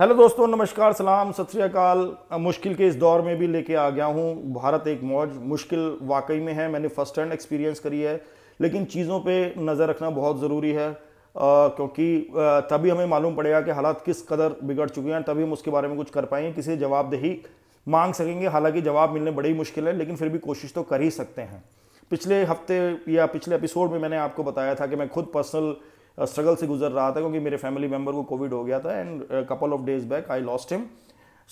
Hello दोस्तों नमस्कार सलाम सत श्रीकाल मुश्किल के इस दौर में भी लेके आ गया हूँ भारत एक मौज मुश्किल वाकई में है मैंने फर्स्ट हैंड एक्सपीरियंस करी है लेकिन चीज़ों पे नज़र रखना बहुत ज़रूरी है आ, क्योंकि तभी हमें मालूम पड़ेगा कि हालात किस कदर बिगड़ चुके हैं तभी हम उसके बारे में कुछ कर पाएंगे किसी जवाबदेही मांग सकेंगे हालांकि जवाब मिलने बड़ी मुश्किल है लेकिन फिर भी कोशिश तो कर ही सकते हैं पिछले हफ्ते या पिछले एपिसोड में मैंने आपको बताया था कि मैं खुद पर्सनल स्ट्रगल से गुजर रहा था क्योंकि मेरे फैमिली मेम्बर को कोविड हो गया था and couple of days back I lost him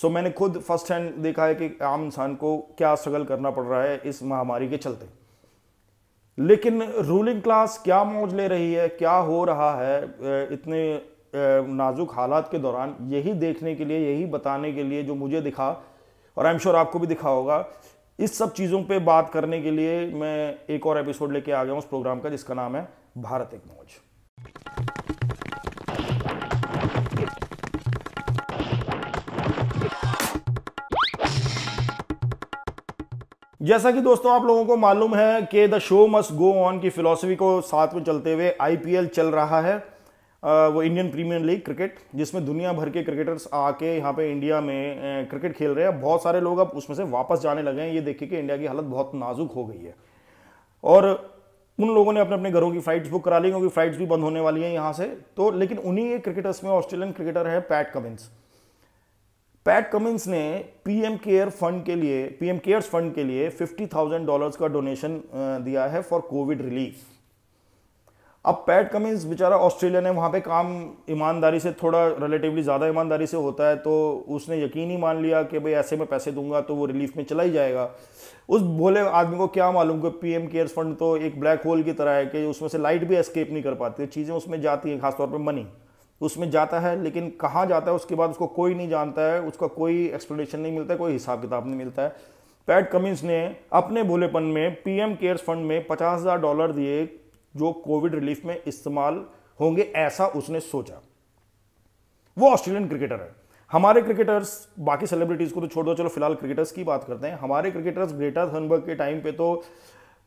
so मैंने खुद फर्स्ट हैंड देखा है कि आम इंसान को क्या स्ट्रगल करना पड़ रहा है इस महामारी के चलते लेकिन रूलिंग क्लास क्या मौज ले रही है क्या हो रहा है इतने नाजुक हालात के दौरान यही देखने के लिए यही बताने के लिए जो मुझे दिखा और आई एम श्योर आपको भी दिखा होगा इस सब चीज़ों पे बात करने के लिए मैं एक और एपिसोड लेके आ गया हूँ उस प्रोग्राम का जिसका नाम है भारत एक मौज जैसा कि दोस्तों आप लोगों को मालूम है कि the show must go on की फिलोसफी को साथ में चलते हुए आईपीएल चल रहा है वो इंडियन प्रीमियर लीग क्रिकेट जिसमें दुनिया भर के क्रिकेटर्स आके यहाँ पे इंडिया में क्रिकेट खेल रहे हैं बहुत सारे लोग अब उसमें से वापस जाने लगे हैं ये देखिए कि इंडिया की हालत बहुत नाजुक हो गई है और उन लोगों ने अपने अपने घरों की फ्लाइट्स बुक करा ली क्योंकि फ्लाइट्स भी बंद होने वाली हैं यहाँ से तो लेकिन उन्हीं क्रिकेटर्स में ऑस्ट्रेलियन क्रिकेटर है पैट कमिंस पैट कमिंस ने पीएम केयर फंड के लिए पीएम केयर्स फंड के लिए फिफ्टी थाउजेंड डॉलर का डोनेशन uh, दिया है फॉर कोविड रिलीफ अब पैट कमिंस बेचारा ऑस्ट्रेलिया ने वहाँ पे काम ईमानदारी से थोड़ा रिलेटिवली ज़्यादा ईमानदारी से होता है तो उसने यकीन ही मान लिया कि भाई ऐसे में पैसे दूंगा तो वो रिलीफ में चला ही जाएगा उस भोले आदमी को क्या मालूम कि पीएम केयर्स फंड तो एक ब्लैक होल की तरह है कि उसमें से लाइट भी एस्केप नहीं कर पाती चीज़ें उसमें जाती हैं खासतौर पर मनी उसमें जाता है लेकिन कहाँ जाता है उसके बाद उसको कोई नहीं जानता है उसका कोई एक्सप्लेनेशन नहीं मिलता है कोई हिसाब किताब नहीं मिलता है पैट कमिंस ने अपने भोलेपन में पीएम केयर्स फंड में पचास हज़ार डॉलर दिए जो कोविड रिलीफ में इस्तेमाल होंगे ऐसा उसने सोचा वो ऑस्ट्रेलियन क्रिकेटर है हमारे क्रिकेटर्स बाकी सेलिब्रिटीज़ को तो छोड़ दो चलो फिलहाल क्रिकेटर्स की बात करते हैं हमारे क्रिकेटर्स ग्रेटर थनबर्ग के टाइम पे तो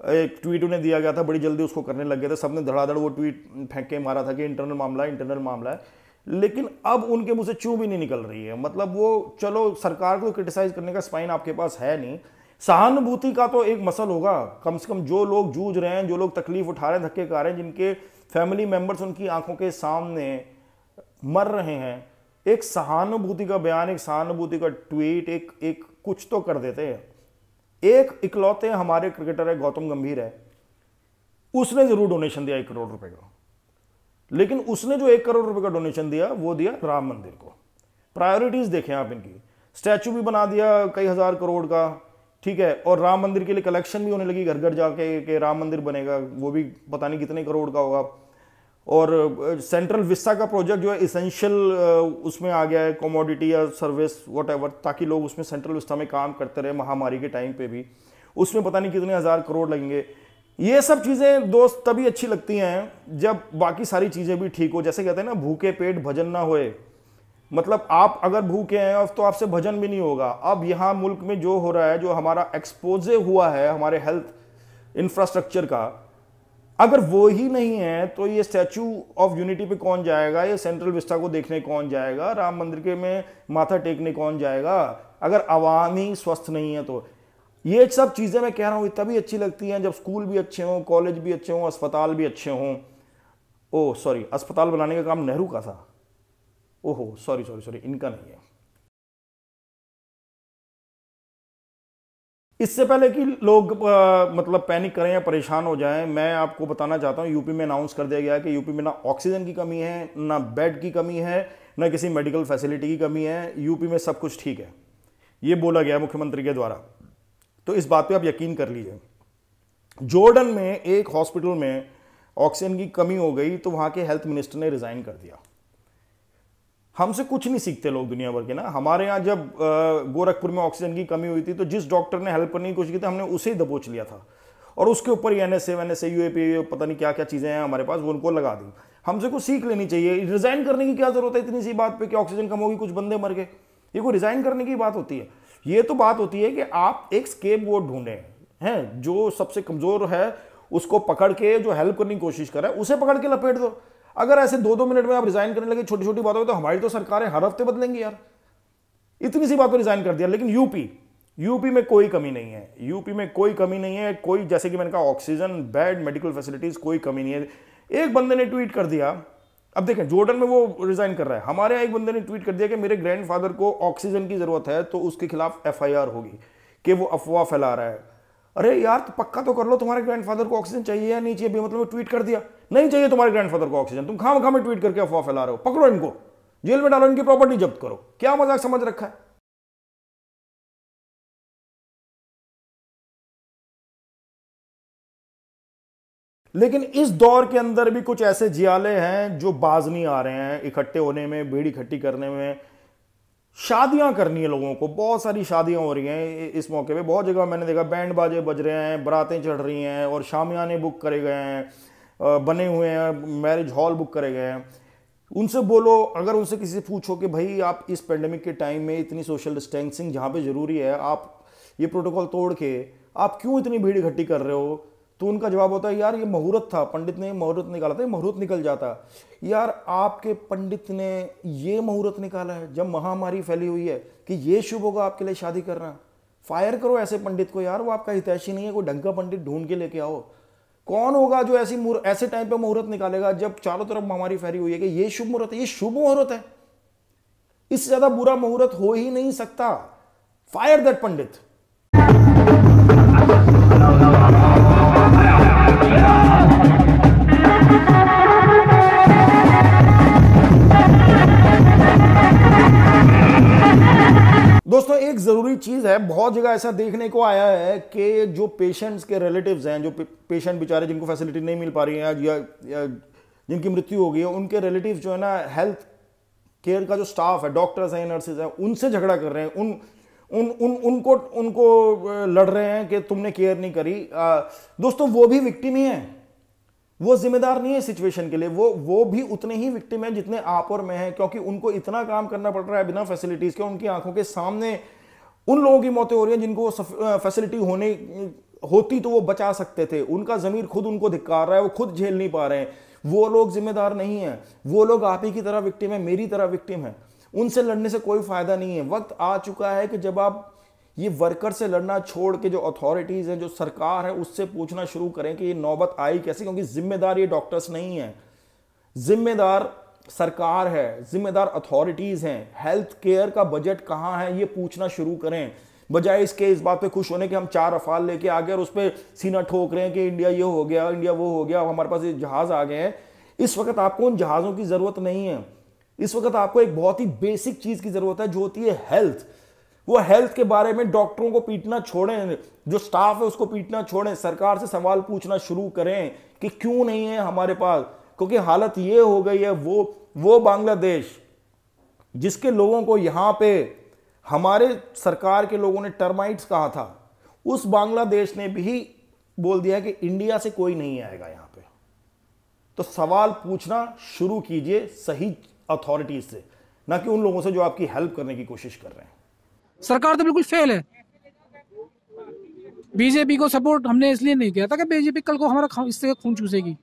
एक ट्वीट उन्हें दिया गया था बड़ी जल्दी उसको करने लग गए थे सबने धड़ाधड़ वो ट्वीट फेंक के मारा था कि इंटरनल मामला है इंटरनल मामला है लेकिन अब उनके मुंह से चू भी नहीं निकल रही है मतलब वो चलो सरकार को क्रिटिसाइज करने का स्पाइन आपके पास है नहीं सहानुभूति का तो एक मसल होगा कम से कम जो लोग जूझ रहे हैं जो लोग तकलीफ उठा रहे हैं धक्के खा रहे हैं जिनके फैमिली मेम्बर्स उनकी आंखों के सामने मर रहे हैं एक सहानुभूति का बयान एक सहानुभूति का ट्वीट एक एक कुछ तो कर देते हैं एक इकलौते हमारे क्रिकेटर है गौतम गंभीर है उसने जरूर डोनेशन दिया एक करोड़ रुपए का लेकिन उसने जो एक करोड़ रुपए का डोनेशन दिया वो दिया राम मंदिर को प्रायोरिटीज देखें आप इनकी स्टैचू भी बना दिया कई हज़ार करोड़ का ठीक है और राम मंदिर के लिए कलेक्शन भी होने लगी घर घर जाके राम मंदिर बनेगा वो भी पता नहीं कितने करोड़ का होगा और सेंट्रल विस्सा का प्रोजेक्ट जो है इसेंशियल उसमें आ गया है कॉमोडिटी या सर्विस वट ताकि लोग उसमें सेंट्रल विस्सा में काम करते रहे महामारी के टाइम पे भी उसमें पता नहीं कितने हज़ार करोड़ लगेंगे ये सब चीज़ें दोस्त तभी अच्छी लगती हैं जब बाकी सारी चीज़ें भी ठीक हो जैसे कहते हैं ना भूखे पेट भजन ना होए मतलब आप अगर भूखे हैं तो आपसे भजन भी नहीं होगा अब यहाँ मुल्क में जो हो रहा है जो हमारा एक्सपोजे हुआ है हमारे हेल्थ इंफ्रास्ट्रक्चर का अगर वो ही नहीं है तो ये स्टैचू ऑफ यूनिटी पे कौन जाएगा ये सेंट्रल विस्टा को देखने कौन जाएगा राम मंदिर के में माथा टेकने कौन जाएगा अगर आवाम ही स्वस्थ नहीं है तो ये सब चीज़ें मैं कह रहा हूँ तभी अच्छी लगती हैं जब स्कूल भी अच्छे हों कॉलेज भी अच्छे हों अस्पताल भी अच्छे हों ओ सॉरी अस्पताल बनाने का काम नेहरू का था ओहो सॉरी सॉरी सॉरी इनका नहीं है इससे पहले कि लोग आ, मतलब पैनिक करें या परेशान हो जाएं मैं आपको बताना चाहता हूं यूपी में अनाउंस कर दिया गया है कि यूपी में ना ऑक्सीजन की कमी है ना बेड की कमी है ना किसी मेडिकल फैसिलिटी की कमी है यूपी में सब कुछ ठीक है ये बोला गया मुख्यमंत्री के द्वारा तो इस बात पे आप यकीन कर लीजिए जॉर्डन में एक हॉस्पिटल में ऑक्सीजन की कमी हो गई तो वहाँ के हेल्थ मिनिस्टर ने रिज़ाइन कर दिया हमसे कुछ नहीं सीखते लोग दुनिया भर के ना हमारे यहाँ जब गोरखपुर में ऑक्सीजन की कमी हुई थी तो जिस डॉक्टर ने हेल्प करने की कोशिश की थी हमने उसे ही दबोच लिया था और उसके ऊपर N S N S U A पता नहीं क्या क्या चीज़ें हैं हमारे पास वो उनको लगा दी हमसे कुछ सीख लेनी चाहिए रिजाइन करने की क्या ज़रूरत है इतनी सी बात पे कि ऑक्सीजन कम होगी कुछ बंदे मर गए ये कोई रिजाइन करने की बात होती है ये तो बात होती है कि आप एक स्केप बोर्ड ढूंढें हैं जो सबसे कमज़ोर है उसको पकड़ के जो हेल्प करने की कोशिश कर रहा है उसे पकड़ के लपेट दो अगर ऐसे दो दो मिनट में आप रिजाइन करने लगे छोटी छोटी बातों में तो हमारी तो सरकारें हर हफ्ते बदलेंगी यार इतनी सी बात को रिजाइन कर दिया लेकिन यूपी यूपी में कोई कमी नहीं है यूपी में कोई कमी नहीं है कोई जैसे कि मैंने कहा ऑक्सीजन बेड मेडिकल फैसिलिटीज कोई कमी नहीं है एक बंदे ने ट्वीट कर दिया अब देखें जॉर्डन में वो रिजाइन कर रहा है हमारे यहाँ एक बंदे ने ट्वीट कर दिया कि मेरे ग्रैंडफादर को ऑक्सीजन की जरूरत है तो उसके खिलाफ एफआईआर होगी कि वो अफवाह फैला रहा है अरे यार तो पक्का तो कर लो तुम्हारे ग्रैंडफादर को ऑक्सीजन चाहिए या नहीं चाहिए मतलब ट्वीट कर दिया नहीं चाहिए तुम्हारे ग्रैंडफादर को ऑक्सीजन तुम खाम खामे में ट्वीट करके अफवाह फैला रहे हो पकड़ो इनको जेल में डालो इनकी प्रॉपर्टी जब्त करो क्या मजाक समझ रखा है लेकिन इस दौर के अंदर भी कुछ ऐसे जियाले हैं जो बाज नहीं आ रहे हैं इकट्ठे होने में भीड़ इकट्ठी करने में शादियां करनी है लोगों को बहुत सारी शादियां हो रही हैं इस मौके पे बहुत जगह मैंने देखा बैंड बाजे बज रहे हैं बरातें चढ़ रही हैं और शामियाने बुक करे गए हैं बने हुए हैं मैरिज हॉल बुक करे गए हैं उनसे बोलो अगर उनसे किसी से पूछो कि भाई आप इस पेंडेमिक के टाइम में इतनी सोशल डिस्टेंसिंग जहाँ पे ज़रूरी है आप ये प्रोटोकॉल तोड़ के आप क्यों इतनी भीड़ इकट्ठी कर रहे हो तो उनका जवाब होता है यार ये मुहूर्त था पंडित ने मुहूर्त निकाला था मुहूर्त निकल जाता यार आपके पंडित ने ये मुहूर्त निकाला है जब महामारी फैली हुई है कि ये शुभ होगा आपके लिए शादी करना फायर करो ऐसे पंडित को यार वो आपका हितैषी नहीं है कोई ढंग का पंडित ढूंढ के लेके आओ कौन होगा जो ऐसी ऐसे टाइम पे मुहूर्त निकालेगा जब चारों तरफ महामारी फैली हुई है कि ये शुभ मुहूर्त है ये शुभ मुहूर्त है इससे ज्यादा बुरा मुहूर्त हो ही नहीं सकता फायर दैट पंडित एक ज़रूरी चीज़ है बहुत जगह ऐसा देखने को आया है कि जो पेशेंट्स के रिलेटिव्स हैं जो पेशेंट बेचारे जिनको फैसिलिटी नहीं मिल पा रही है या, या जिनकी मृत्यु हो गई है उनके रिलेटिव जो है ना हेल्थ केयर का जो स्टाफ है डॉक्टर्स हैं नर्सेज हैं उनसे झगड़ा कर रहे हैं उन उन उन उनको उनको लड़ रहे हैं कि तुमने केयर नहीं करी आ, दोस्तों वो भी विक्टिम ही है वो जिम्मेदार नहीं है सिचुएशन के लिए वो वो भी उतने ही विक्टिम है जितने आप और मैं हैं क्योंकि उनको इतना काम करना पड़ रहा है बिना फैसिलिटीज़ के उनकी आंखों के सामने उन लोगों की मौतें हो रही हैं जिनको फैसिलिटी होने होती तो वो बचा सकते थे उनका ज़मीर खुद उनको धिक्कार रहा है वो खुद झेल नहीं पा रहे हैं वो लोग जिम्मेदार नहीं है वो लोग आप ही की तरह विक्टिम है मेरी तरह विक्टिम है उनसे लड़ने से कोई फ़ायदा नहीं है वक्त आ चुका है कि जब आप ये वर्कर से लड़ना छोड़ के जो अथॉरिटीज़ हैं जो सरकार है उससे पूछना शुरू करें कि ये नौबत आई कैसे क्योंकि जिम्मेदार ये डॉक्टर्स नहीं है जिम्मेदार सरकार है जिम्मेदार अथॉरिटीज़ हैं हेल्थ केयर का बजट कहाँ है ये पूछना शुरू करें बजाय इसके इस बात पे खुश होने के हम चार अफाल लेके आ गए और उस पर सीना ठोक रहे हैं कि इंडिया ये हो गया इंडिया वो हो गया हमारे पास ये जहाज़ आ गए हैं इस वक्त आपको उन जहाज़ों की ज़रूरत नहीं है इस वक्त आपको एक बहुत ही बेसिक चीज़ की ज़रूरत है जो होती है हेल्थ वो हेल्थ के बारे में डॉक्टरों को पीटना छोड़ें जो स्टाफ है उसको पीटना छोड़ें सरकार से सवाल पूछना शुरू करें कि क्यों नहीं है हमारे पास क्योंकि हालत ये हो गई है वो वो बांग्लादेश जिसके लोगों को यहाँ पे हमारे सरकार के लोगों ने टर्माइट्स कहा था उस बांग्लादेश ने भी बोल दिया कि इंडिया से कोई नहीं आएगा यहाँ पे तो सवाल पूछना शुरू कीजिए सही अथॉरिटीज से ना कि उन लोगों से जो आपकी हेल्प करने की कोशिश कर रहे हैं सरकार तो बिल्कुल फेल है बीजेपी को सपोर्ट हमने इसलिए नहीं किया था कि बीजेपी कल को हमारा इससे खून चूसेगी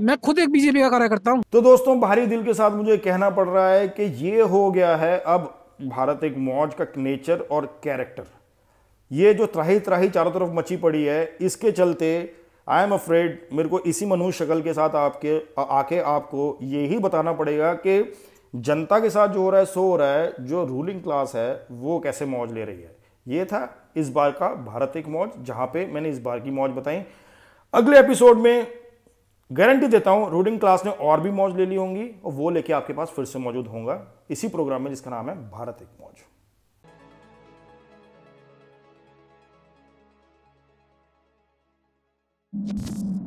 मैं खुद एक बीजेपी का कार्यकर्ता हूँ तो दोस्तों भारी दिल के साथ मुझे कहना पड़ रहा है कि ये हो गया है अब भारत एक मौज का नेचर और कैरेक्टर ये जो त्राही त्राही चारों तरफ मची पड़ी है इसके चलते आई एम अफ्रेड मेरे को इसी मनूज शक्ल के साथ आपके आके आपको ये ही बताना पड़ेगा कि जनता के साथ जो हो रहा है सो हो रहा है जो रूलिंग क्लास है वो कैसे मौज ले रही है ये था इस बार का भारत एक मौज जहाँ पे मैंने इस बार की मौज बताई अगले एपिसोड में गारंटी देता हूं रूडिंग क्लास ने और भी मौज ले ली होंगी और वो लेके आपके पास फिर से मौजूद होगा इसी प्रोग्राम में जिसका नाम है भारत एक मौज Thank you.